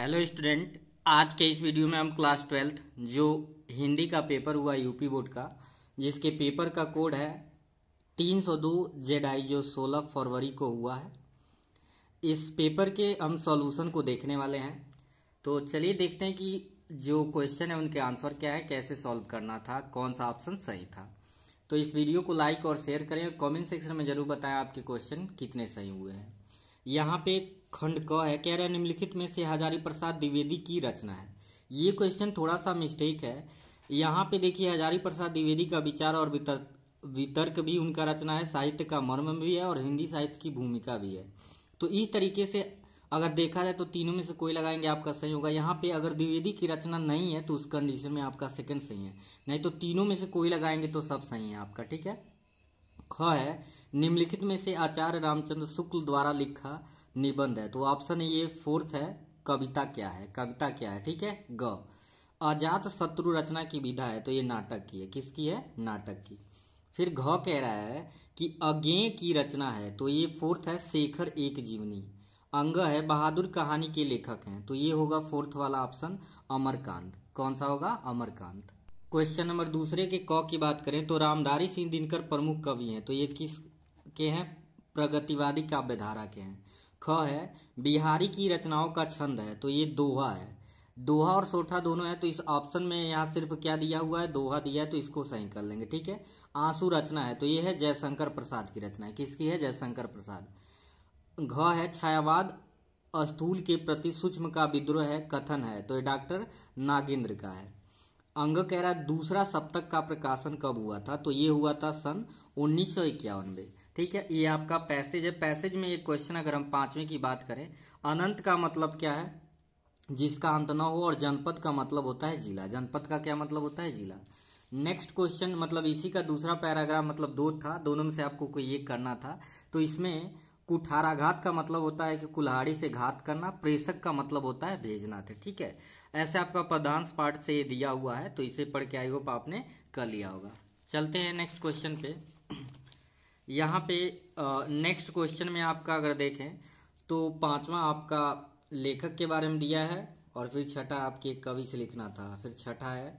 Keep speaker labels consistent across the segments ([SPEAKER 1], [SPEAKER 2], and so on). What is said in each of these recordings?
[SPEAKER 1] hello student आज के इस वीडियो में हम क्लास ट्वेल्थ जो हिंदी का पेपर हुआ यूपी बोर्ड का जिसके पेपर का कोड है 302 जेड आई जो सोलह फरवरी को हुआ है इस पेपर के हम सॉल्यूशन को देखने वाले हैं तो चलिए देखते हैं कि जो क्वेश्चन है उनके आंसर क्या है कैसे सॉल्व करना था कौन सा ऑप्शन सही था तो इस वीडियो को लाइक और शेयर करें और कमेंट सेक्शन में ज़रूर बताएं आपके क्वेश्चन कितने सही हुए हैं यहाँ पे खंड क है कह रहे निम्नलिखित में से हजारी प्रसाद द्विवेदी की रचना है ये क्वेश्चन थोड़ा सा मिस्टेक है यहाँ पे देखिए हजारी प्रसाद द्विवेदी का विचार और वितर्क वितर्क भी उनका रचना है साहित्य का मर्म भी है और हिंदी साहित्य की भूमिका भी है तो इस तरीके से अगर देखा जाए तो तीनों में से कोई लगाएंगे आपका सही होगा यहाँ पे अगर द्विवेदी की रचना नहीं है तो उस कंडीशन में आपका सेकंड सही है नहीं तो तीनों में से कोई लगाएंगे तो सब सही है आपका ठीक है ख है निम्नलिखित में से आचार्य रामचंद्र शुक्ल द्वारा लिखा निबंध है तो ऑप्शन ये फोर्थ है कविता क्या है कविता क्या है ठीक है ग अजात शत्रु रचना की विधा है तो ये नाटक की है किसकी है नाटक की फिर घ कह रहा है कि अज्ञे की रचना है तो ये फोर्थ है शेखर एक जीवनी अंग है बहादुर कहानी के लेखक हैं तो ये होगा फोर्थ वाला ऑप्शन अमरकांत कौन सा होगा अमरकांत क्वेश्चन नंबर दूसरे के क की बात करें तो रामधारी सिंह दिनकर प्रमुख कवि हैं तो ये किस के हैं प्रगतिवादी काव्यधारा के हैं ख है बिहारी की रचनाओं का छंद है तो ये दोहा है दोहा और सोठा दोनों है तो इस ऑप्शन में यहाँ सिर्फ क्या दिया हुआ है दोहा दिया है तो इसको सही कर लेंगे ठीक है आंसू रचना है तो ये है जयशंकर प्रसाद की रचना है किसकी है जयशंकर प्रसाद घ है छायावाद अस्थूल के प्रति सूक्ष्म का विद्रोह है कथन है तो ये डॉक्टर नागेंद्र का है अंग कह रहा है दूसरा सप्तक का प्रकाशन कब हुआ था तो ये हुआ था सन उन्नीस सौ इक्यावन में ठीक है ये आपका पैसेज है पैसेज में एक क्वेश्चन अगर हम पांचवें की बात करें अनंत का मतलब क्या है जिसका अंत ना हो और जनपद का मतलब होता है जिला जनपद का क्या मतलब होता है जिला नेक्स्ट क्वेश्चन मतलब इसी का दूसरा पैराग्राफ मतलब दो था दोनों में से आपको कोई एक करना था तो इसमें कुठाराघात का मतलब होता है कि कुल्हाड़ी से घात करना प्रेषक का मतलब होता है भेजना थे ठीक है ऐसे आपका पदांश पाठ से ये दिया हुआ है तो इसे पढ़ के आई होप आपने कर लिया होगा चलते हैं नेक्स्ट क्वेश्चन पे यहाँ पे नेक्स्ट क्वेश्चन में आपका अगर देखें तो पांचवा आपका लेखक के बारे में दिया है और फिर छठा आपके कवि से लिखना था फिर छठा है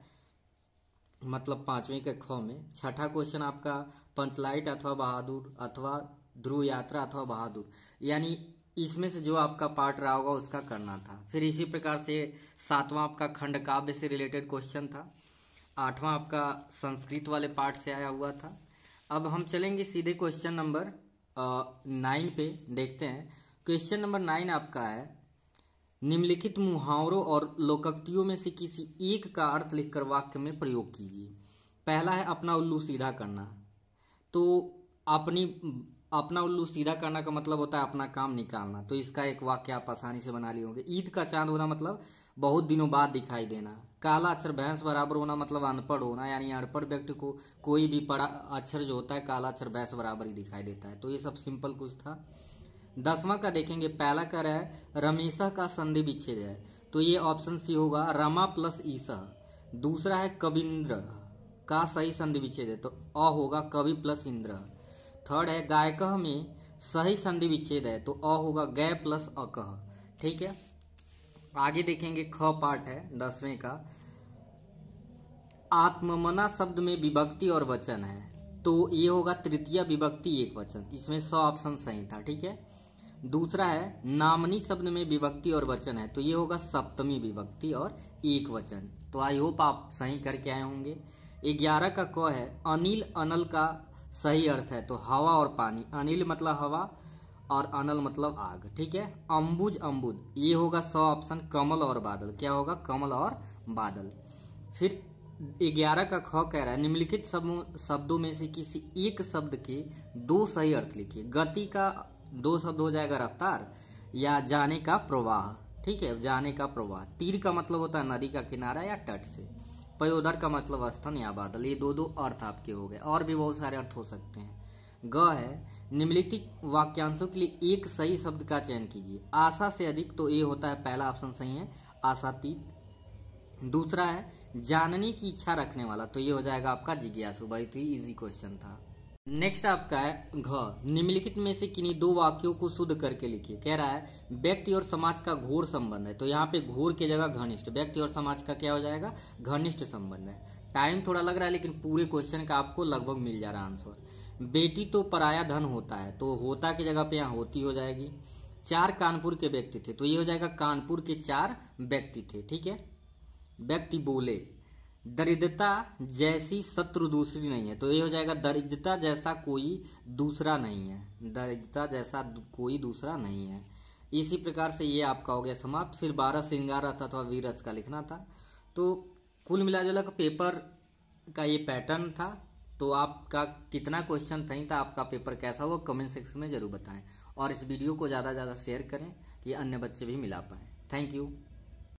[SPEAKER 1] मतलब पांचवें के ख में छठा क्वेश्चन आपका पंचलाइट अथवा बहादुर अथवा ध्रुव यात्रा अथवा बहादुर यानी इसमें से जो आपका पार्ट रहा होगा उसका करना था फिर इसी प्रकार से सातवां आपका खंड काव्य से रिलेटेड क्वेश्चन था आठवां आपका संस्कृत वाले पार्ट से आया हुआ था अब हम चलेंगे सीधे क्वेश्चन नंबर नाइन पे देखते हैं क्वेश्चन नंबर नाइन आपका है निम्नलिखित मुहावरों और लोकक्तियों में से किसी एक का अर्थ लिखकर वाक्य में प्रयोग कीजिए पहला है अपना उल्लू सीधा करना तो अपनी अपना उल्लू सीधा करना का मतलब होता है अपना काम निकालना तो इसका एक वाक्य आप आसानी से बना लिए होंगे ईद का चांद होना मतलब बहुत दिनों बाद दिखाई देना काला अक्षर भैंस बराबर होना मतलब अनपढ़ होना यानी अनपढ़ व्यक्ति को कोई भी पड़ा अक्षर जो होता है काला अक्षर भैंस बराबर ही दिखाई देता है तो ये सब सिंपल कुछ था दसवां का देखेंगे पहला कर है रमेशा का संधि विच्छेद है तो ये ऑप्शन सी होगा रमा प्लस ईसा दूसरा है कविंद्र का सही संधि विच्छेद है तो अ होगा कवि प्लस इंद्र थर्ड है गायकह में सही संधि विच्छेद है तो अ होगा गय प्लस अकह ठीक है आगे देखेंगे ख पाठ है दसवें का आत्ममना शब्द में विभक्ति और वचन है तो ये होगा तृतीय विभक्ति एक वचन इसमें स ऑप्शन सही था ठीक है दूसरा है नामनी शब्द में विभक्ति और वचन है तो ये होगा सप्तमी विभक्ति और एक वचन तो आई होप आप सही करके आए होंगे ग्यारह का क है अनिल अनल का सही अर्थ है तो हवा और पानी अनिल मतलब हवा और अनल मतलब आग ठीक है अम्बुज अम्बुद ये होगा सौ ऑप्शन कमल और बादल क्या होगा कमल और बादल फिर ग्यारह का ख कह रहा है निम्नलिखित शब्दों में से किसी एक शब्द के दो सही अर्थ लिखिए गति का दो शब्द हो जाएगा रफ्तार या जाने का प्रवाह ठीक है जाने का प्रवाह तीर का मतलब होता है नदी का किनारा या तट से पयोधर का मतलब स्थान या बादल ये दो दो अर्थ आपके हो गए और भी बहुत सारे अर्थ हो सकते हैं ग है निम्नलिखित वाक्यांशों के लिए एक सही शब्द का चयन कीजिए आशा से अधिक तो ये होता है पहला ऑप्शन सही है आशातीत दूसरा है जानने की इच्छा रखने वाला तो ये हो जाएगा आपका जिज्ञासु भाई ही इजी क्वेश्चन था नेक्स्ट आपका है घ निम्नलिखित में से किन्हीं दो वाक्यों को शुद्ध करके लिखिए कह रहा है व्यक्ति और समाज का घोर संबंध है तो यहाँ पे घोर की जगह घनिष्ठ व्यक्ति और समाज का क्या हो जाएगा घनिष्ठ संबंध है टाइम थोड़ा लग रहा है लेकिन पूरे क्वेश्चन का आपको लगभग मिल जा रहा आंसर बेटी तो पराया धन होता है तो होता की जगह पे यहाँ होती हो जाएगी चार कानपुर के व्यक्ति थे तो ये हो जाएगा कानपुर के चार व्यक्ति थे ठीक है व्यक्ति बोले दरिद्रता जैसी शत्रु दूसरी नहीं है तो ये हो जाएगा दरिद्रता जैसा कोई दूसरा नहीं है दरिद्रता जैसा कोई दूसरा नहीं है इसी प्रकार से ये आपका हो गया समाप्त फिर बारह श्रृंगार रहता था वीरस का लिखना था तो कुल मिला जुला का पेपर का ये पैटर्न था तो आपका कितना क्वेश्चन था था आपका पेपर कैसा हुआ कमेंट सेक्शन में ज़रूर बताएं और इस वीडियो को ज़्यादा से ज़्यादा शेयर करें कि अन्य बच्चे भी मिला पाएँ थैंक यू